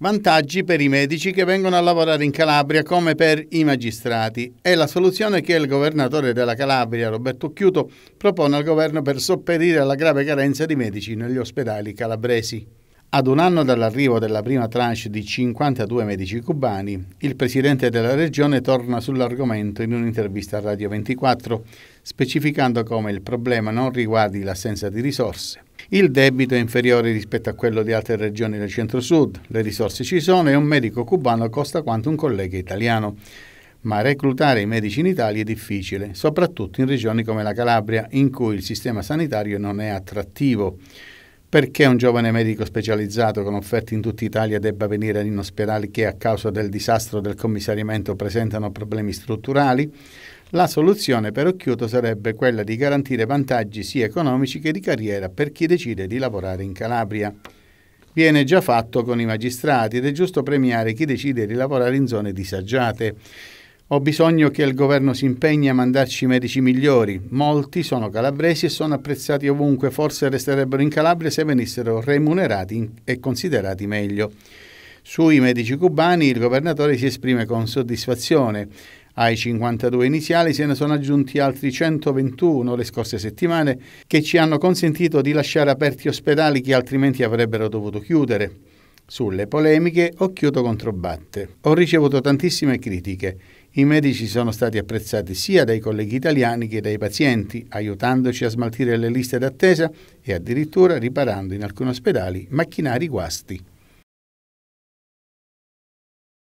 Vantaggi per i medici che vengono a lavorare in Calabria come per i magistrati. È la soluzione che il governatore della Calabria, Roberto Chiuto, propone al governo per sopperire alla grave carenza di medici negli ospedali calabresi. Ad un anno dall'arrivo della prima tranche di 52 medici cubani, il presidente della regione torna sull'argomento in un'intervista a Radio 24, specificando come il problema non riguardi l'assenza di risorse. Il debito è inferiore rispetto a quello di altre regioni del centro-sud, le risorse ci sono e un medico cubano costa quanto un collega italiano. Ma reclutare i medici in Italia è difficile, soprattutto in regioni come la Calabria, in cui il sistema sanitario non è attrattivo. Perché un giovane medico specializzato con offerte in tutta Italia debba venire in ospedali che a causa del disastro del commissariamento presentano problemi strutturali? La soluzione per Occhiuto sarebbe quella di garantire vantaggi sia economici che di carriera per chi decide di lavorare in Calabria. Viene già fatto con i magistrati ed è giusto premiare chi decide di lavorare in zone disagiate. Ho bisogno che il governo si impegni a mandarci i medici migliori. Molti sono calabresi e sono apprezzati ovunque, forse resterebbero in Calabria se venissero remunerati e considerati meglio. Sui medici cubani il governatore si esprime con soddisfazione. Ai 52 iniziali se ne sono aggiunti altri 121 le scorse settimane che ci hanno consentito di lasciare aperti ospedali che altrimenti avrebbero dovuto chiudere. Sulle polemiche Occhiuto controbatte. Ho ricevuto tantissime critiche. I medici sono stati apprezzati sia dai colleghi italiani che dai pazienti, aiutandoci a smaltire le liste d'attesa e addirittura riparando in alcuni ospedali macchinari guasti.